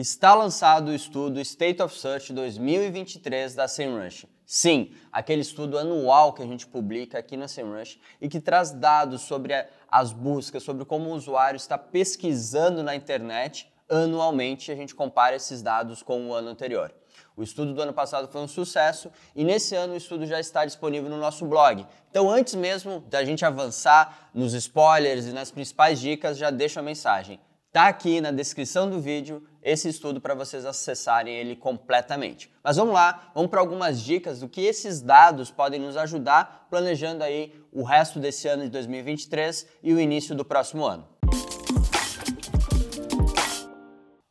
está lançado o estudo State of Search 2023 da SEMrush. Sim, aquele estudo anual que a gente publica aqui na SEMrush e que traz dados sobre as buscas, sobre como o usuário está pesquisando na internet anualmente, a gente compara esses dados com o ano anterior. O estudo do ano passado foi um sucesso e nesse ano o estudo já está disponível no nosso blog. Então, antes mesmo da gente avançar nos spoilers e nas principais dicas, já deixo a mensagem. Tá aqui na descrição do vídeo esse estudo para vocês acessarem ele completamente. Mas vamos lá, vamos para algumas dicas do que esses dados podem nos ajudar planejando aí o resto desse ano de 2023 e o início do próximo ano.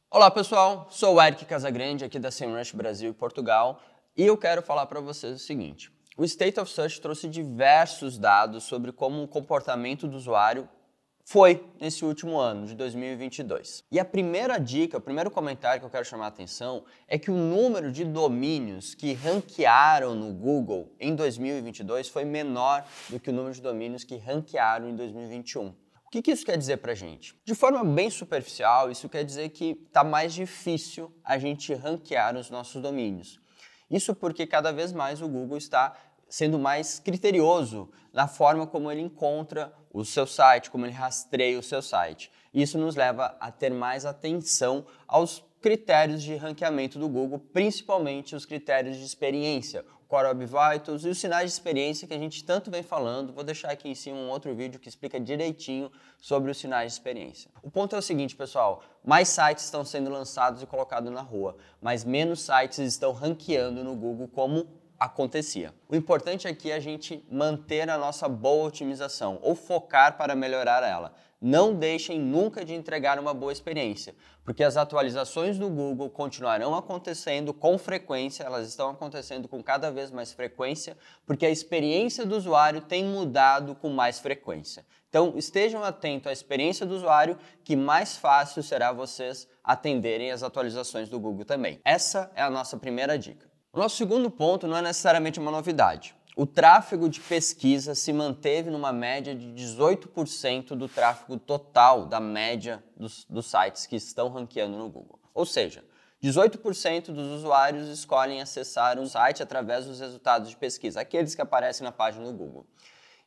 Olá pessoal, sou o Eric Casagrande aqui da SEMrush Brasil e Portugal e eu quero falar para vocês o seguinte. O State of Search trouxe diversos dados sobre como o comportamento do usuário foi nesse último ano, de 2022. E a primeira dica, o primeiro comentário que eu quero chamar a atenção é que o número de domínios que ranquearam no Google em 2022 foi menor do que o número de domínios que ranquearam em 2021. O que, que, isso quer dizer para gente? De forma bem superficial, isso quer dizer que está mais difícil a gente ranquear os nossos domínios. Isso porque cada vez mais o Google está sendo mais criterioso na forma como ele encontra o seu site, como ele rastreia o seu site. Isso nos leva a ter mais atenção aos critérios de ranqueamento do Google, principalmente os critérios de experiência, Core Web Vitals e os sinais de experiência que a gente tanto vem falando. Vou deixar aqui em cima um outro vídeo que explica direitinho sobre os sinais de experiência. O ponto é o seguinte, pessoal: mais sites estão sendo lançados e colocados na rua, mas menos sites estão ranqueando no Google como acontecia. O importante aqui é a gente manter a nossa boa otimização ou focar para melhorar ela. Não deixem nunca de entregar uma boa experiência, porque as atualizações do Google continuarão acontecendo com frequência, elas estão acontecendo com cada vez mais frequência, porque a experiência do usuário tem mudado com mais frequência. Então, estejam atentos à experiência do usuário, que mais fácil será vocês atenderem as atualizações do Google também. Essa é a nossa primeira dica. O nosso segundo ponto não é necessariamente uma novidade. O tráfego de pesquisa se manteve numa média de 18% do tráfego total da média dos, dos sites que estão ranqueando no Google. Ou seja, 18% dos usuários escolhem acessar um site através dos resultados de pesquisa, aqueles que aparecem na página do Google.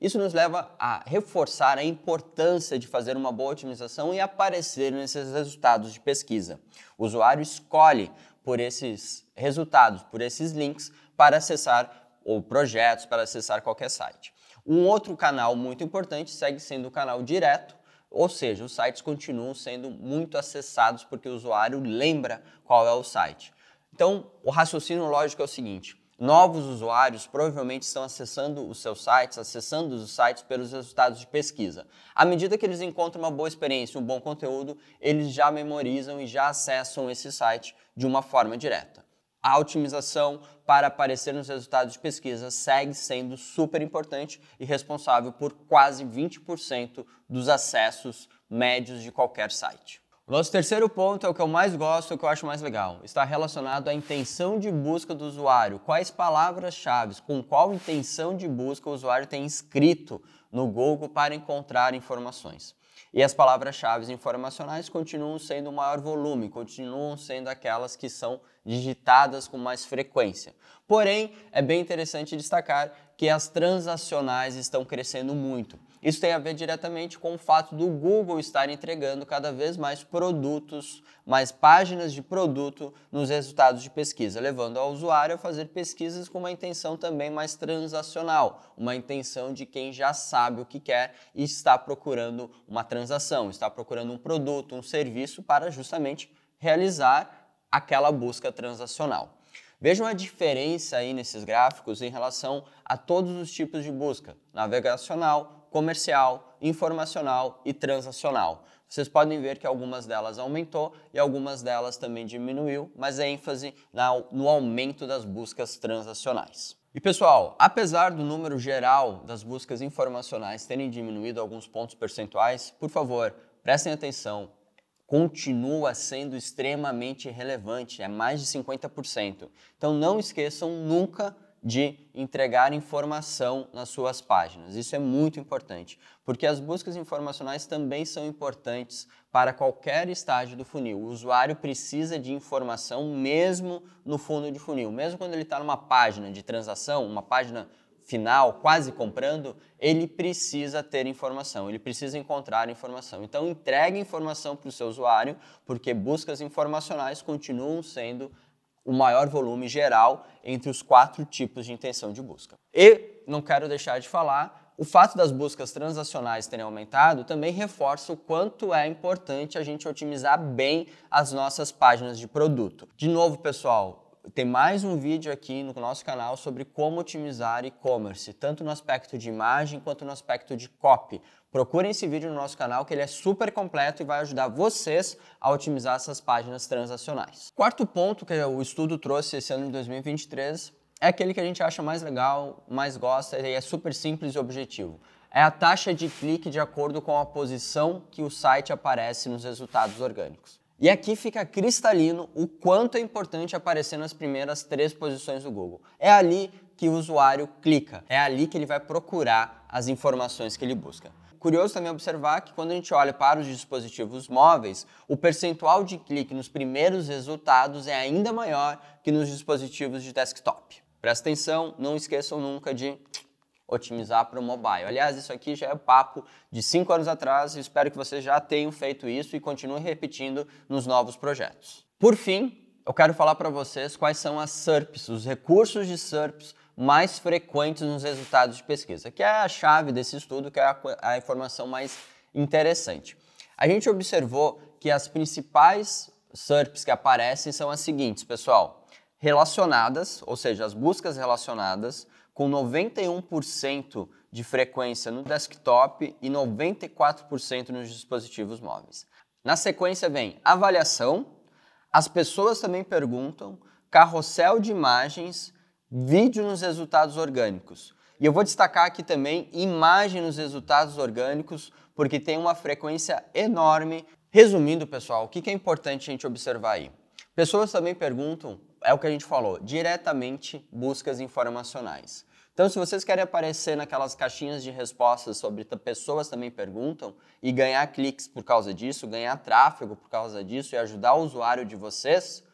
Isso nos leva a reforçar a importância de fazer uma boa otimização e aparecer nesses resultados de pesquisa. O usuário escolhe por esses resultados, por esses links, para acessar ou projetos, para acessar qualquer site. Um outro canal muito importante segue sendo o canal direto, ou seja, os sites continuam sendo muito acessados porque o usuário lembra qual é o site. Então, o raciocínio lógico é o seguinte: novos usuários provavelmente estão acessando os seus sites, acessando os sites pelos resultados de pesquisa. À medida que eles encontram uma boa experiência, um bom conteúdo, eles já memorizam e já acessam esse site de uma forma direta. A otimização para aparecer nos resultados de pesquisa segue sendo super importante e responsável por quase 20% dos acessos médios de qualquer site. Nosso terceiro ponto é o que eu mais gosto, o que eu acho mais legal. Está relacionado à intenção de busca do usuário. Quais palavras-chave, com qual intenção de busca o usuário tem escrito no Google para encontrar informações. E as palavras-chave informacionais continuam sendo o maior volume, continuam sendo aquelas que são digitadas com mais frequência. Porém, é bem interessante destacar que as transacionais estão crescendo muito. Isso tem a ver diretamente com o fato do Google estar entregando cada vez mais produtos, mais páginas de produto nos resultados de pesquisa, levando ao usuário a fazer pesquisas com uma intenção também mais transacional, uma intenção de quem já sabe o que quer e está procurando uma transação, está procurando um produto, um serviço para justamente realizar aquela busca transacional. Vejam a diferença aí nesses gráficos em relação a todos os tipos de busca: navegacional, comercial, informacional e transacional. Vocês podem ver que algumas delas aumentou e algumas delas também diminuiu, mas é ênfase no aumento das buscas transacionais. E pessoal, apesar do número geral das buscas informacionais terem diminuído alguns pontos percentuais, por favor, prestem atenção, continua sendo extremamente relevante, é mais de 50%. Então não esqueçam nunca de entregar informação nas suas páginas. Isso é muito importante, porque as buscas informacionais também são importantes para qualquer estágio do funil. O usuário precisa de informação mesmo no fundo de funil, mesmo quando ele está numa página de transação, uma página final, quase comprando, ele precisa ter informação, ele precisa encontrar informação. Então entregue informação para o seu usuário, porque buscas informacionais continuam sendo o maior volume geral entre os quatro tipos de intenção de busca. E não quero deixar de falar, o fato das buscas transacionais terem aumentado também reforça o quanto é importante a gente otimizar bem as nossas páginas de produto. De novo, pessoal, tem mais um vídeo aqui no nosso canal sobre como otimizar e-commerce, tanto no aspecto de imagem quanto no aspecto de copy. Procurem esse vídeo no nosso canal que ele é super completo e vai ajudar vocês a otimizar essas páginas transacionais. Quarto ponto que o estudo trouxe esse ano de 2023 é aquele que a gente acha mais legal, mais gosta e é super simples e objetivo. É a taxa de clique de acordo com a posição que o site aparece nos resultados orgânicos. E aqui fica cristalino o quanto é importante aparecer nas primeiras três posições do Google. É ali que o usuário clica, é ali que ele vai procurar as informações que ele busca curioso também observar que quando a gente olha para os dispositivos móveis, o percentual de clique nos primeiros resultados é ainda maior que nos dispositivos de desktop. Presta atenção, não esqueçam nunca de otimizar para o mobile. Aliás, isso aqui já é papo de cinco anos atrás e espero que vocês já tenham feito isso e continuem repetindo nos novos projetos. Por fim, eu quero falar para vocês quais são as SERPs, os recursos de SERPs mais frequentes nos resultados de pesquisa, que é a chave desse estudo, que é a, a informação mais interessante. A gente observou que as principais SERPs que aparecem são as seguintes, pessoal: relacionadas, ou seja, as buscas relacionadas, com 91% de frequência no desktop e 94% nos dispositivos móveis. Na sequência vem avaliação, as pessoas também perguntam, carrossel de imagens, vídeo nos resultados orgânicos. E eu vou destacar aqui também imagem nos resultados orgânicos, porque tem uma frequência enorme. Resumindo, pessoal, o que é importante a gente observar aí? Pessoas também perguntam, é o que a gente falou, diretamente buscas informacionais. Então, se vocês querem aparecer naquelas caixinhas de respostas sobre pessoas também perguntam e ganhar cliques por causa disso, ganhar tráfego por causa disso e ajudar o usuário de vocês,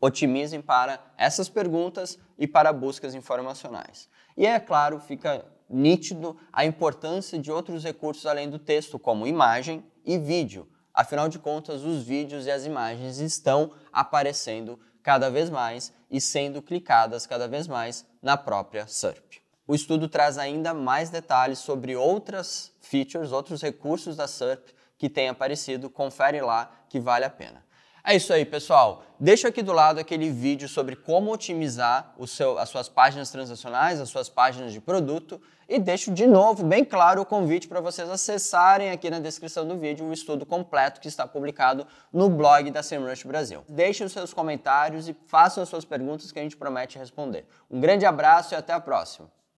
otimizem para essas perguntas e para buscas informacionais. E é claro, fica nítido a importância de outros recursos além do texto, como imagem e vídeo. Afinal de contas, os vídeos e as imagens estão aparecendo cada vez mais e sendo clicadas cada vez mais na própria SERP. O estudo traz ainda mais detalhes sobre outras features, outros recursos da SERP que têm aparecido. Confere lá que vale a pena. É isso aí, pessoal. Deixo aqui do lado aquele vídeo sobre como otimizar seu, as suas páginas transacionais, as suas páginas de produto. E deixo de novo bem claro o convite para vocês acessarem aqui na descrição do vídeo o estudo completo que está publicado no blog da SEMrush Brasil. Deixem os seus comentários e façam as suas perguntas que a gente promete responder. Um grande abraço e até a próxima!